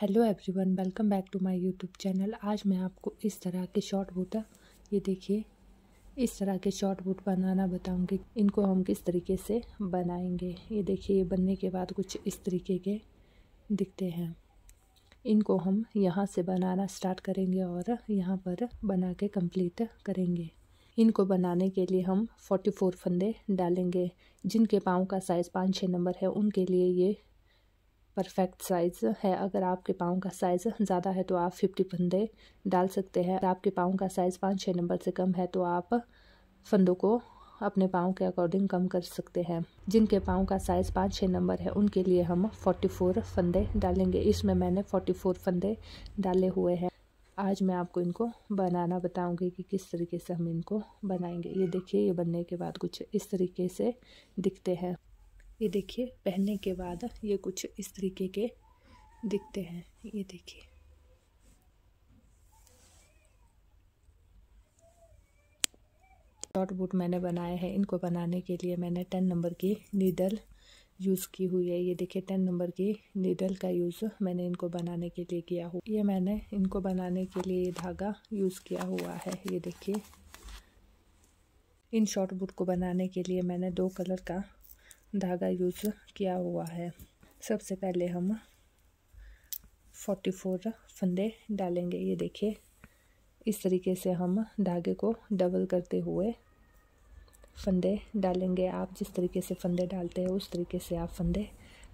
hello everyone welcome back to my YouTube channel आज मैं आपको इस तरह के शॉर्ट बूट ये देखिए इस तरह के शॉर्ट बूट बनाना बताऊंगी इनको हम किस तरीके से बनाएंगे ये देखिए ये बनने के बाद कुछ इस तरीके के दिखते हैं इनको हम यहाँ से बनाना स्टार्ट करेंगे और यहाँ पर बना के कम्प्लीट करेंगे इनको बनाने के लिए हम 44 फंदे डालेंगे जिनके पाँव का साइज़ पाँच छः नंबर है उनके लिए ये परफेक्ट साइज़ है अगर आपके पाँव का साइज़ ज़्यादा है तो आप फिफ्टी फंदे डाल सकते हैं अगर आपके पाँव का साइज़ पाँच छः नंबर से कम है तो आप फंदों को अपने पाँव के अकॉर्डिंग कम कर सकते हैं जिनके पाँव का साइज़ पाँच छः नंबर है उनके लिए हम फोर्टी फोर फंदे डालेंगे इसमें मैंने फोर्टी फोर फंदे डाले हुए हैं आज मैं आपको इनको बनाना बताऊंगी कि किस तरीके से हम इनको बनाएंगे ये देखिए ये बनने के बाद कुछ इस तरीके से दिखते हैं ये देखिए पहनने के बाद ये कुछ इस तरीके के दिखते हैं ये देखिए शॉर्ट बूट मैंने बनाए हैं इनको बनाने के लिए मैंने टेन नंबर की नीडल यूज़ की हुई है ये देखिए टेन नंबर की नीडल का यूज़ मैंने इनको बनाने के लिए किया हुआ ये मैंने इनको बनाने के लिए धागा यूज़ किया हुआ है ये देखिए इन शॉर्ट बूट को बनाने के लिए मैंने दो कलर का धागा यूज़ किया हुआ है सबसे पहले हम 44 फंदे डालेंगे ये देखिए इस तरीके से हम धागे को डबल करते हुए फंदे डालेंगे आप जिस तरीके से फंदे डालते हैं उस तरीके से आप फंदे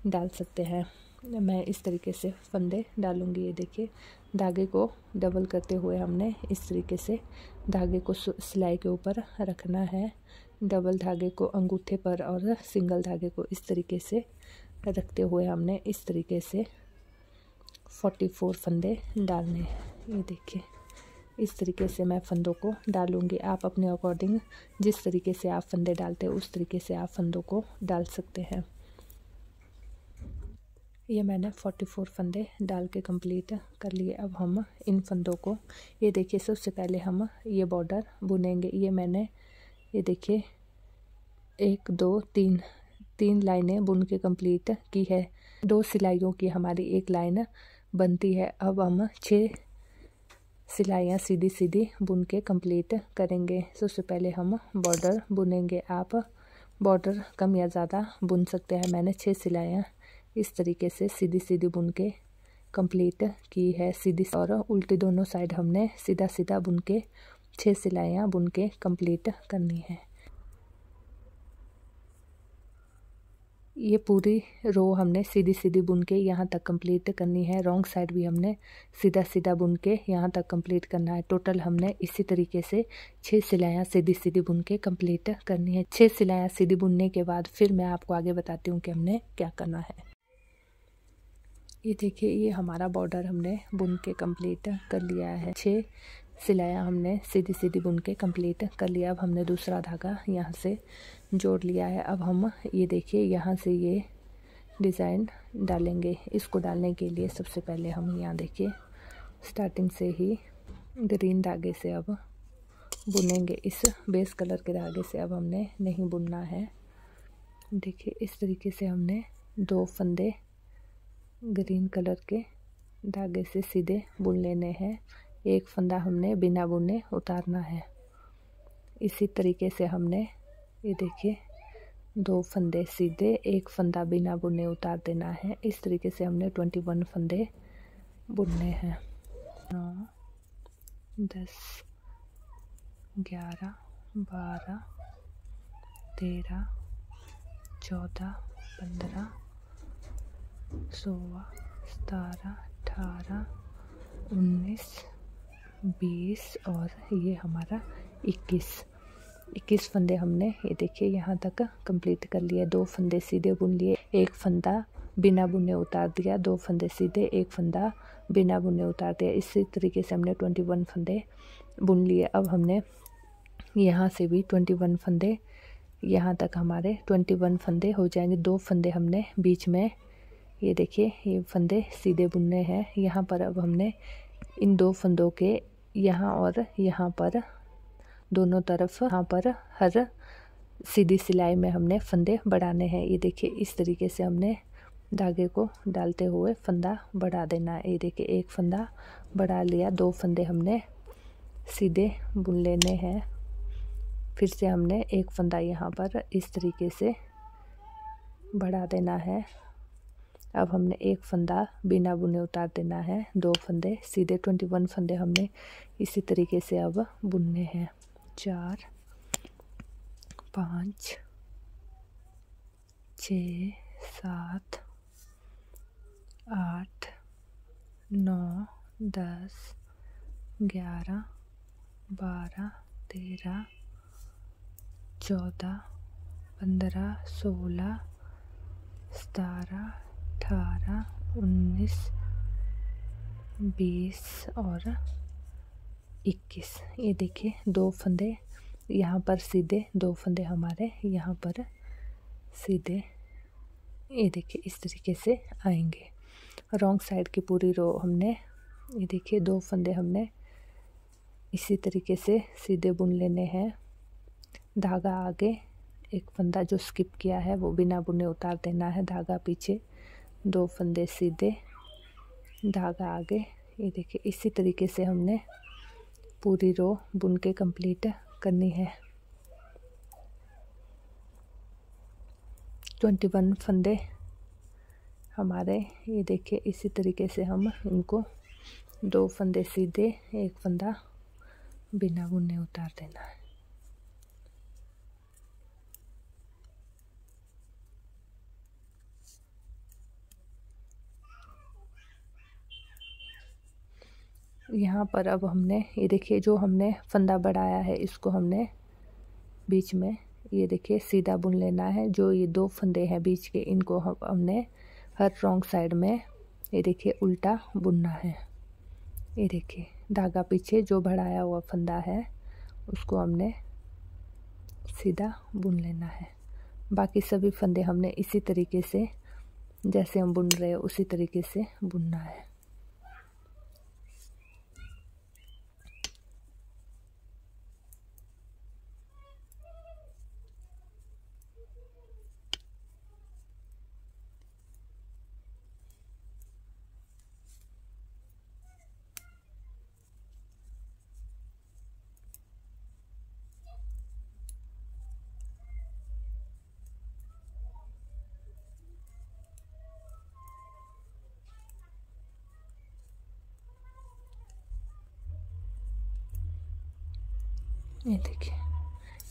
डाल सकते हैं मैं इस तरीके से फंदे डालूंगी ये देखिए धागे को डबल करते हुए हमने इस तरीके से धागे को सिलाई के ऊपर रखना है डबल धागे को अंगूठे पर और सिंगल धागे को इस तरीके से रखते हुए हमने इस तरीके से 44 फंदे डालने ये देखिए इस तरीके से मैं फंदों को डालूंगी आप अपने अकॉर्डिंग जिस तरीके से आप फंदे डालते हैं उस तरीके से आप फंदों को डाल सकते हैं ये मैंने 44 फंदे डाल के कंप्लीट कर लिए अब हम इन फंदों को ये देखिए सबसे पहले हम ये बॉर्डर बुनेंगे ये मैंने ये देखिए एक दो तीन तीन लाइनें बुन के कंप्लीट की है दो सिलाइयों की हमारी एक लाइन बनती है अब हम छः सिलाइयाँ सीधी सीधी बुन के कंप्लीट करेंगे सबसे पहले हम बॉर्डर बुनेंगे आप बॉर्डर कम या ज़्यादा बुन सकते हैं मैंने छः सिलाइयाँ इस तरीके से सीधी सीधी बुन के कंप्लीट की है सीधी और उल्टी दोनों साइड हमने सीधा सीधा बुन के छः सिलाइयाँ बुन के कम्प्लीट करनी है ये पूरी रो हमने सीधी सीधी बुन के यहाँ तक कंप्लीट करनी है रॉन्ग साइड भी हमने सीधा सीधा बुन के यहाँ तक कंप्लीट करना है टोटल हमने इसी तरीके से छः सिलाइयाँ सीधी सीधी बुन के कंप्लीट करनी है छः सिलाइयाँ सीधी बुनने के बाद फिर मैं आपको आगे बताती हूँ कि हमने क्या करना है ये देखिए ये हमारा बॉर्डर हमने बुन के कंप्लीट कर लिया है छः सिलाया हमने सीधी सीधी बुन के कंप्लीट कर लिया अब हमने दूसरा धागा यहाँ से जोड़ लिया है अब हम ये देखिए यहाँ से ये डिज़ाइन डालेंगे इसको डालने के लिए सबसे पहले हम यहाँ देखिए स्टार्टिंग से ही ग्रीन धागे से अब बुनेंगे इस बेस कलर के धागे से अब हमने नहीं बुनना है देखिए इस तरीके से हमने दो फंदे ग्रीन कलर के धागे से सीधे बुन लेने हैं एक फंदा हमने बिना बुने उतारना है इसी तरीके से हमने ये देखिए दो फंदे सीधे एक फंदा बिना बुने उतार देना है इस तरीके से हमने ट्वेंटी वन फंदे बुनने हैं नौ दस ग्यारह बारह तेरह चौदह पंद्रह सोलह सतारह अठारह उन्नीस बीस और ये हमारा इक्कीस इक्कीस फंदे हमने ये देखिए यहाँ तक कंप्लीट कर लिए दो फंदे सीधे बुन लिए एक फंदा बिना बुने उतार दिया दो फंदे सीधे एक फंदा बिना बुने उतार दिया इसी तरीके से हमने ट्वेंटी वन फंदे बुन लिए अब हमने यहाँ से भी ट्वेंटी वन फंदे यहाँ तक हमारे ट्वेंटी वन फंदे हो जाएंगे दो फंदे हमने बीच में ये देखिए ये फंदे सीधे बुनने हैं यहाँ पर अब हमने इन दो फंदों के यहाँ और यहाँ पर दोनों तरफ यहाँ पर हर सीधी सिलाई में हमने फंदे बढ़ाने हैं ये देखिए इस तरीके से हमने धागे को डालते हुए फंदा बढ़ा देना है ये देखिए एक फंदा बढ़ा लिया दो फंदे हमने सीधे बुन लेने हैं फिर से हमने एक फंदा यहाँ पर इस तरीके से बढ़ा देना है अब हमने एक फंदा बिना बुने उतार देना है दो फंदे सीधे ट्वेंटी वन फंदे हमने इसी तरीके से अब बुनने हैं चार पाँच छ सात आठ नौ दस ग्यारह बारह तेरह चौदह पंद्रह सोलह सतारह अठारह उन्नीस बीस और इक्कीस ये देखिए दो फंदे यहाँ पर सीधे दो फंदे हमारे यहाँ पर सीधे ये देखिए इस तरीके से आएंगे रॉन्ग साइड की पूरी रो हमने ये देखिए दो फंदे हमने इसी तरीके से सीधे बुन लेने हैं धागा आगे एक फंदा जो स्किप किया है वो बिना बुने उतार देना है धागा पीछे दो फंदे सीधे धागा आगे ये देखिए इसी तरीके से हमने पूरी रो बुन के कंप्लीट करनी है ट्वेंटी वन फंदे हमारे ये देखिए इसी तरीके से हम इनको दो फंदे सीधे एक फंदा बिना बुने उतार देना है यहाँ पर अब हमने ये देखिए जो हमने फंदा बढ़ाया है इसको हमने बीच में ये देखिए सीधा बुन लेना है जो ये दो फंदे हैं बीच के इनको हम हमने हर रॉन्ग साइड में ये देखिए उल्टा बुनना है ये देखिए धागा पीछे जो बढ़ाया हुआ फंदा है उसको हमने सीधा बुन लेना है बाकी सभी फंदे हमने इसी तरीके से जैसे हम बुन रहे हैं उसी तरीके से बुनना है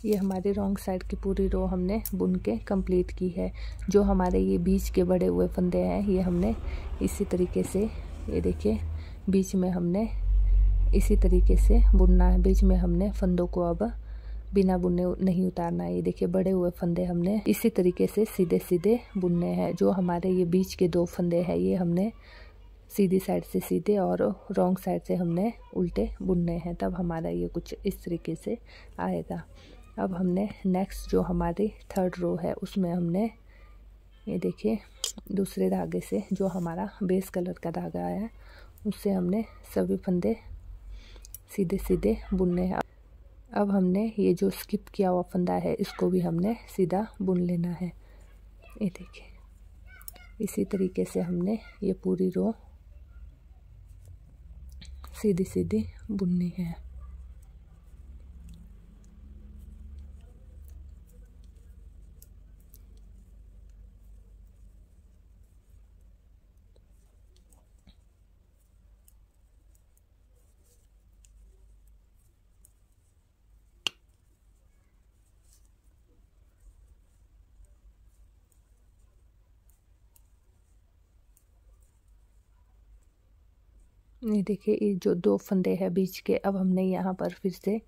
ये हमारे रॉन्ग साइड की पूरी रो हमने बुन के कंप्लीट की है जो हमारे ये बीच के बड़े हुए फंदे हैं ये हमने इसी तरीके से ये देखिए बीच में हमने इसी तरीके से बुनना है बीच में हमने फंदों को अब बिना बुने नहीं उतारना है ये देखिए बड़े हुए फंदे हमने इसी तरीके से सीधे सीधे बुनने हैं जो हमारे ये बीच के दो फंदे हैं ये हमने सीधी साइड से सीधे और रॉन्ग साइड से हमने उल्टे बुनने हैं तब हमारा ये कुछ इस तरीके से आएगा अब हमने नेक्स्ट जो हमारी थर्ड रो है उसमें हमने ये देखिए दूसरे धागे से जो हमारा बेस कलर का धागा आया उससे हमने सभी फंदे सीधे सीधे बुनने हैं अब हमने ये जो स्किप किया हुआ फंदा है इसको भी हमने सीधा बुन लेना है ये देखिए इसी तरीके से हमने ये पूरी रो सीधी सीधी बुननी है ये देखिए ये जो दो फंदे हैं बीच के अब हमने यहाँ पर फिर से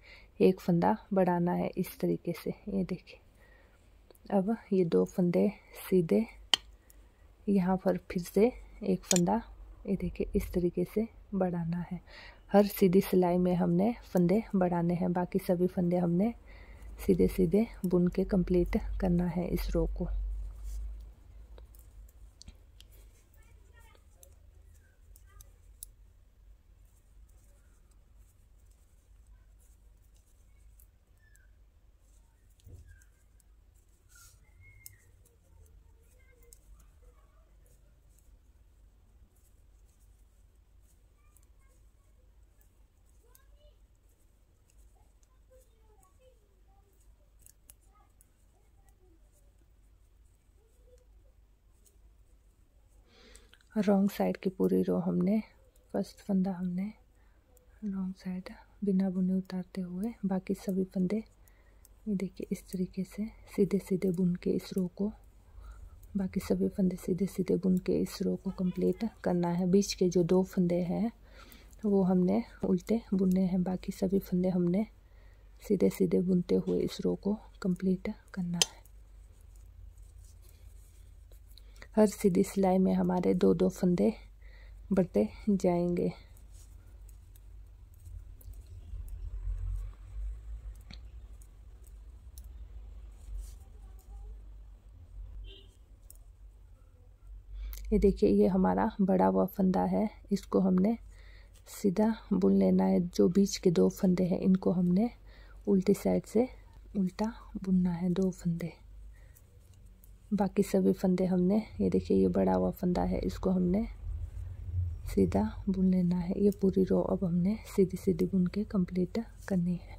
एक फंदा बढ़ाना है इस तरीके से ये देखिए अब ये दो फंदे सीधे यहाँ पर फिर से एक फंदा ये देखिए इस तरीके से बढ़ाना है हर सीधी सिलाई में हमने फंदे बढ़ाने हैं बाकी सभी फंदे हमने सीधे सीधे बुन के कंप्लीट करना है इस रो को रॉन्ग साइड की पूरी रो हमने फर्स्ट फंदा हमने रॉन्ग साइड बिना बुने उतारते हुए बाकी सभी फंदे ये देखिए इस तरीके से सीधे सीधे बुन के इस रो को बाकी सभी फंदे सीधे सीधे बुन के इस रो को कंप्लीट करना है बीच के जो दो फंदे हैं वो हमने उल्टे बुने हैं बाकी सभी फंदे हमने सीधे सीधे बुनते हुए इस रो को कंप्लीट करना है हर सीधी सिलाई में हमारे दो दो फंदे बढ़ते जाएंगे ये देखिए ये हमारा बड़ा हुआ फंदा है इसको हमने सीधा बुन लेना है जो बीच के दो फंदे हैं इनको हमने उल्टी साइड से उल्टा बुनना है दो फंदे बाकी सभी फंदे हमने ये देखिए ये बड़ा हुआ फंदा है इसको हमने सीधा बुन लेना है ये पूरी रो अब हमने सीधी सीधी बुन के कंप्लीट करनी है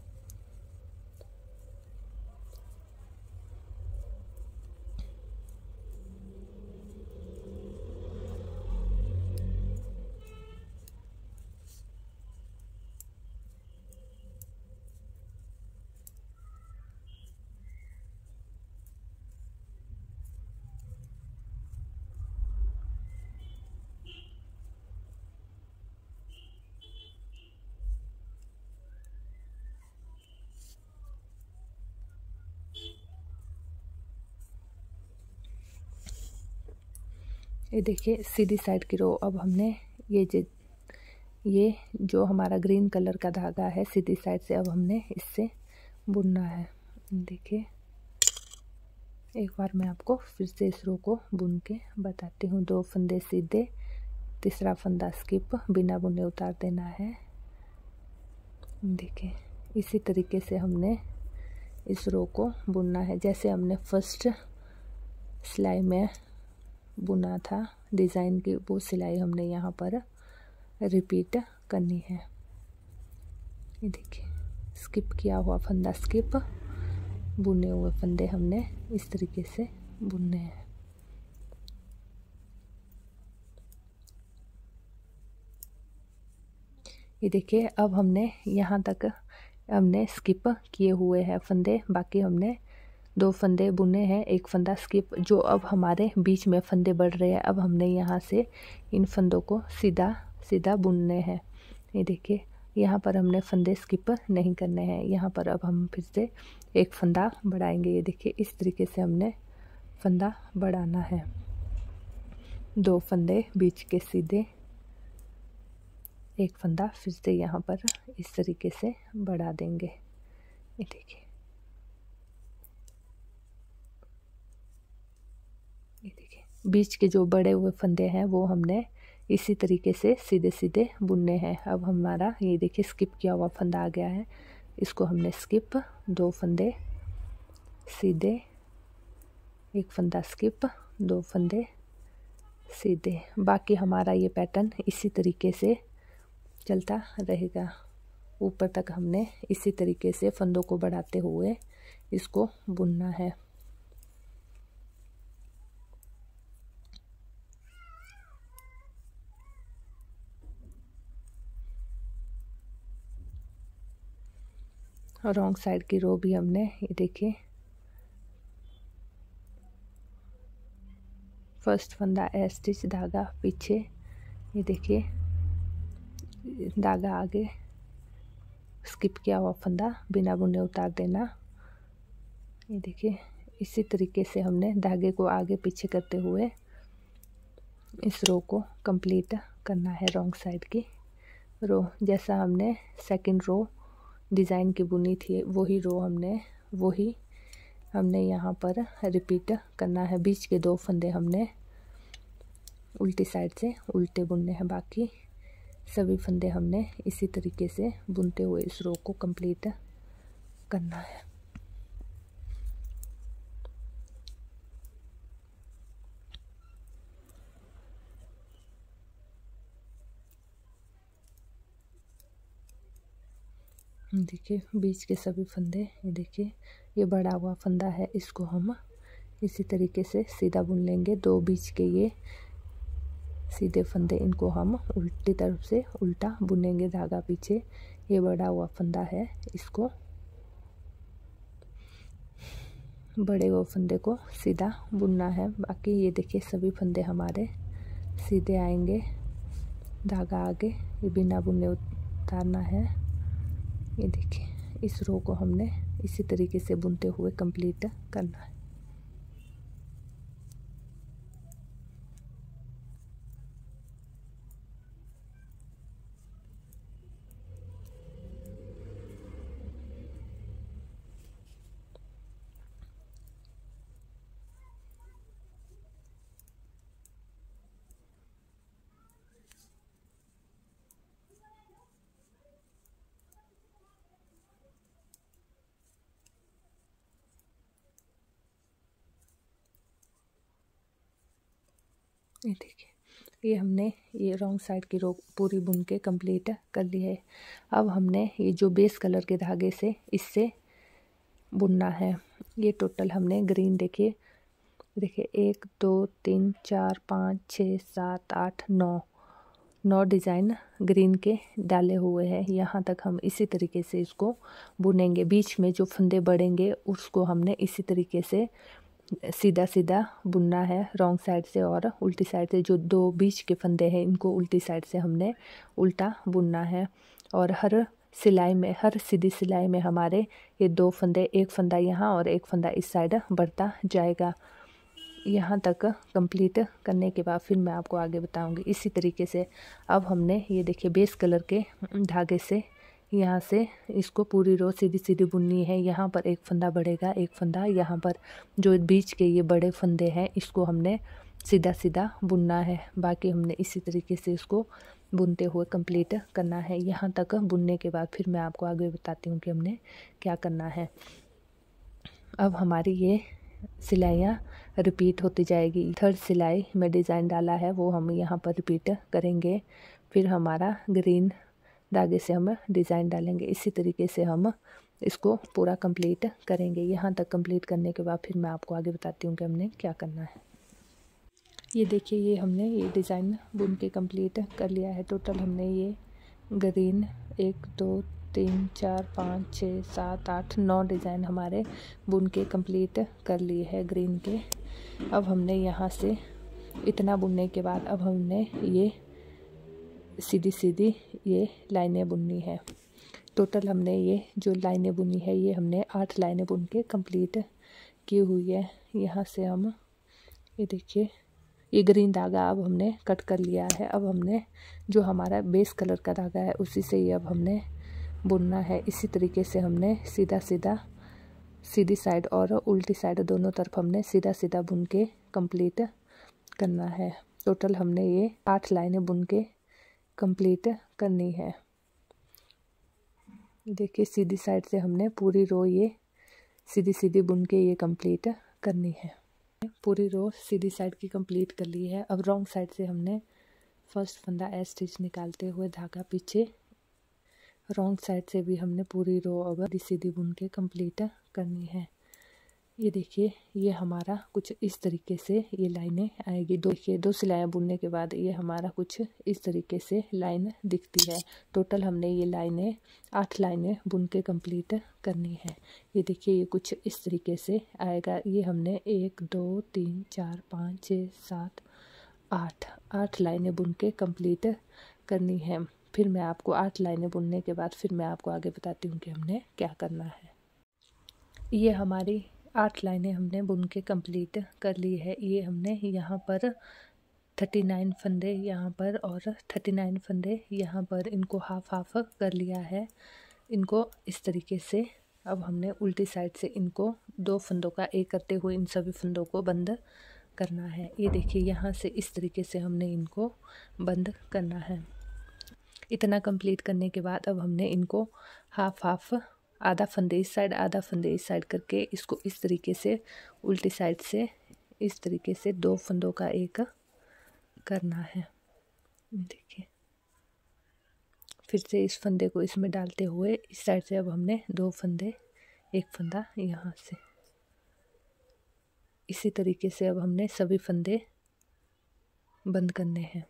ये देखिए सीधी साइड की रो अब हमने ये जो ये जो हमारा ग्रीन कलर का धागा है सीधी साइड से अब हमने इससे बुनना है देखिए एक बार मैं आपको फिर से इस रो को बुन के बताती हूँ दो फंदे सीधे तीसरा फंदा स्किप बिना बुने उतार देना है देखिए इसी तरीके से हमने इस रो को बुनना है जैसे हमने फर्स्ट सिलाई में बुना था डिज़ाइन की वो सिलाई हमने यहाँ पर रिपीट करनी है ये देखिए स्किप किया हुआ फंदा स्किप बुने हुए फंदे हमने इस तरीके से बुनने हैं ये देखिए अब हमने यहाँ तक हमने स्किप किए हुए हैं फंदे बाकी हमने दो फंदे बुने हैं एक फंदा स्किप जो अब हमारे बीच में फंदे बढ़ रहे हैं अब हमने यहाँ से इन फंदों को सीधा सीधा बुनने हैं ये देखिए यहाँ पर हमने फंदे स्किप नहीं करने हैं यहाँ पर अब हम फिर से एक फंदा बढ़ाएंगे ये देखिए इस तरीके से हमने फंदा बढ़ाना है दो फंदे बीच के सीधे एक फंदा फिर से यहाँ पर इस तरीके से बढ़ा देंगे ये देखिए बीच के जो बड़े हुए फंदे हैं वो हमने इसी तरीके से सीधे सीधे बुनने हैं अब हमारा ये देखिए स्किप किया हुआ फंदा आ गया है इसको हमने स्किप दो फंदे सीधे एक फंदा स्किप दो फंदे सीधे बाकी हमारा ये पैटर्न इसी तरीके से चलता रहेगा ऊपर तक हमने इसी तरीके से फंदों को बढ़ाते हुए इसको बुनना है और रॉन्ग साइड की रो भी हमने ये देखिए फर्स्ट फंदा ए स्टिच धागा पीछे ये देखिए धागा आगे स्किप किया हुआ फंदा बिना बुने उतार देना ये देखिए इसी तरीके से हमने धागे को आगे पीछे करते हुए इस रो को कंप्लीट करना है रॉन्ग साइड की रो जैसा हमने सेकंड रो डिज़ाइन की बुनी थी वही रो हमने वही हमने यहाँ पर रिपीट करना है बीच के दो फंदे हमने उल्टी साइड से उल्टे बुनने हैं बाकी सभी फंदे हमने इसी तरीके से बुनते हुए इस रो को कंप्लीट करना है देखिए बीच के सभी फंदे ये देखिए ये बड़ा हुआ फंदा है इसको हम इसी तरीके से सीधा बुन लेंगे दो बीच के ये सीधे फंदे इनको हम उल्टी तरफ से उल्टा बुनेंगे धागा पीछे ये बड़ा हुआ फंदा है इसको बड़े वो फंदे को सीधा बुनना है बाकी ये देखिए सभी फंदे हमारे सीधे आएंगे धागा आगे ये बिना बुने उतारना है ये देखिए इस रो को हमने इसी तरीके से बुनते हुए कंप्लीट करना है ये देखिए ये हमने ये रॉन्ग साइड की रो पूरी बुन के कंप्लीट कर ली है अब हमने ये जो बेस कलर के धागे से इससे बुनना है ये टोटल हमने ग्रीन देखिए देखिए एक दो तीन चार पाँच छः सात आठ नौ नौ डिज़ाइन ग्रीन के डाले हुए हैं यहाँ तक हम इसी तरीके से इसको बुनेंगे बीच में जो फंदे बढ़ेंगे उसको हमने इसी तरीके से सीधा सीधा बुनना है रॉन्ग साइड से और उल्टी साइड से जो दो बीच के फंदे हैं इनको उल्टी साइड से हमने उल्टा बुनना है और हर सिलाई में हर सीधी सिलाई में हमारे ये दो फंदे एक फंदा यहाँ और एक फंदा इस साइड बढ़ता जाएगा यहाँ तक कंप्लीट करने के बाद फिर मैं आपको आगे बताऊंगी इसी तरीके से अब हमने ये देखिए बेस कलर के धागे से यहाँ से इसको पूरी रो सीधी सीधी बुननी है यहाँ पर एक फंदा बढ़ेगा एक फंदा यहाँ पर जो बीच के ये बड़े फंदे हैं इसको हमने सीधा सीधा बुनना है बाकी हमने इसी तरीके से इसको बुनते हुए कंप्लीट करना है यहाँ तक बुनने के बाद फिर मैं आपको आगे बताती हूँ कि हमने क्या करना है अब हमारी ये सिलाइयाँ रिपीट होती जाएगी थर्ड सिलाई में डिज़ाइन डाला है वो हम यहाँ पर रिपीट करेंगे फिर हमारा ग्रीन धागे से हम डिज़ाइन डालेंगे इसी तरीके से हम इसको पूरा कंप्लीट करेंगे यहाँ तक कंप्लीट करने के बाद फिर मैं आपको आगे बताती हूँ कि हमने क्या करना है ये देखिए ये हमने ये डिज़ाइन बुन के कंप्लीट कर लिया है टोटल हमने ये ग्रीन एक दो तीन चार पाँच छः सात आठ नौ डिज़ाइन हमारे बुन के कंप्लीट कर लिए है ग्रीन के अब हमने यहाँ से इतना बुनने के बाद अब हमने ये सीधी सीधी ये लाइनें बुननी है टोटल हमने ये जो लाइनें बुनी है ये हमने आठ लाइनें बुन के कम्प्लीट की हुई है यहाँ से हम ये देखिए ये ग्रीन धागा अब हमने कट कर लिया है अब हमने जो हमारा बेस कलर का धागा है उसी से ही अब हमने बुनना है इसी तरीके से हमने सीधा सीधा सीधी साइड और उल्टी साइड दोनों तरफ हमने सीधा सीधा बुन के कंप्लीट करना है टोटल हमने ये आठ लाइनें बुन के कंप्लीट करनी है देखिए सीधी साइड से हमने पूरी रो ये सीधी सीधी बुन के ये कंप्लीट करनी है पूरी रो सीधी साइड की कंप्लीट कर ली है अब रॉन्ग साइड से हमने फर्स्ट फंदा ए स्टिच निकालते हुए धागा पीछे रॉन्ग साइड से भी हमने पूरी रो अब सीधी बुन के कंप्लीट करनी है ये देखिए ये हमारा कुछ इस तरीके से ये लाइनें आएगी दो देखिए दो सिलाइयाँ बुनने के बाद ये हमारा कुछ इस तरीके से लाइन दिखती है टोटल हमने ये लाइनें आठ लाइनें बुन के कम्प्लीट करनी है ये देखिए ये कुछ इस तरीके से आएगा ये हमने एक दो तीन चार पाँच छः सात आठ आठ लाइनें बुन के कंप्लीट करनी है फिर मैं आपको आठ लाइनें बुनने के बाद फिर मैं आपको आगे बताती हूँ कि हमने क्या करना है ये हमारी आठ लाइनें हमने बुन के कंप्लीट कर ली है ये हमने यहाँ पर थर्टी नाइन फंदे यहाँ पर और थर्टी नाइन फंदे यहाँ पर इनको हाफ हाफ कर लिया है इनको इस तरीके से अब हमने उल्टी साइड से इनको दो फंदों का एक करते हुए इन सभी फंदों को बंद करना है ये देखिए यहाँ से इस तरीके से हमने इनको बंद करना है इतना कंप्लीट करने के बाद अब हमने इनको हाफ हाफ आधा फंदे इस साइड आधा फंदे इस साइड करके इसको इस तरीके से उल्टी साइड से इस तरीके से दो फंदों का एक करना है देखिए फिर से इस फंदे को इसमें डालते हुए इस साइड से अब हमने दो फंदे एक फंदा यहाँ से इसी तरीके से अब हमने सभी फंदे बंद करने हैं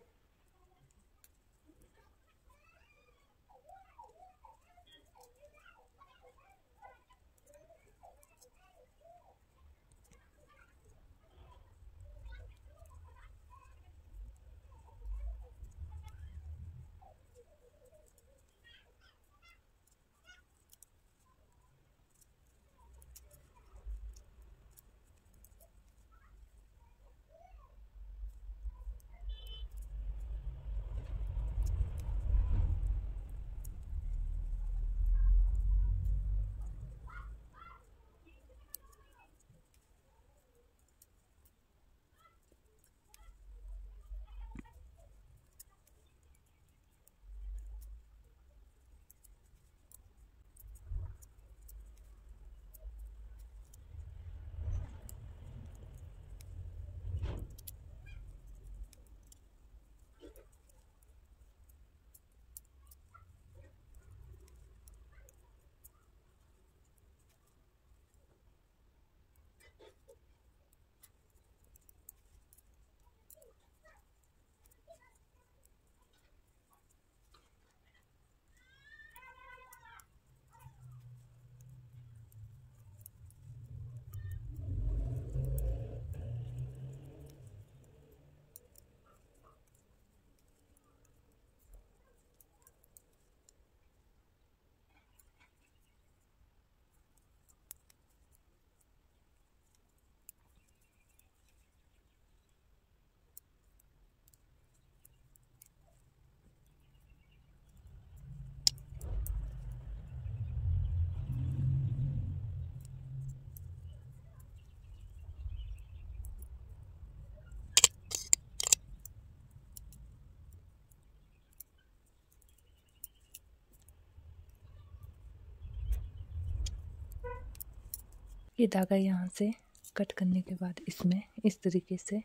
ये धागा यहाँ से कट करने के बाद इसमें इस तरीके से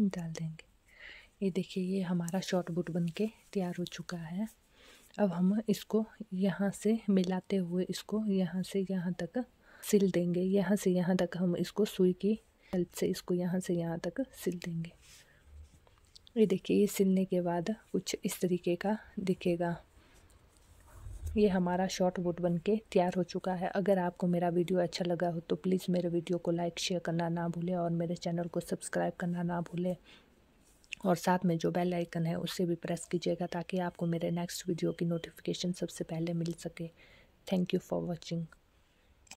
डाल देंगे ये देखिए ये हमारा शॉर्ट बूट बन के तैयार हो चुका है अब हम इसको यहाँ से मिलाते हुए इसको यहाँ से यहाँ तक सिल देंगे यहाँ से यहाँ तक हम इसको सुई की हेल्प से इसको यहाँ से यहाँ तक सिल देंगे ये देखिए ये सिलने के बाद कुछ इस तरीके का दिखेगा ये हमारा शॉर्ट वुड बन के तैयार हो चुका है अगर आपको मेरा वीडियो अच्छा लगा हो तो प्लीज़ मेरे वीडियो को लाइक शेयर करना ना भूलें और मेरे चैनल को सब्सक्राइब करना ना भूलें और साथ में जो बेल आइकन है उसे भी प्रेस कीजिएगा ताकि आपको मेरे नेक्स्ट वीडियो की नोटिफिकेशन सबसे पहले मिल सके थैंक यू फॉर वॉचिंग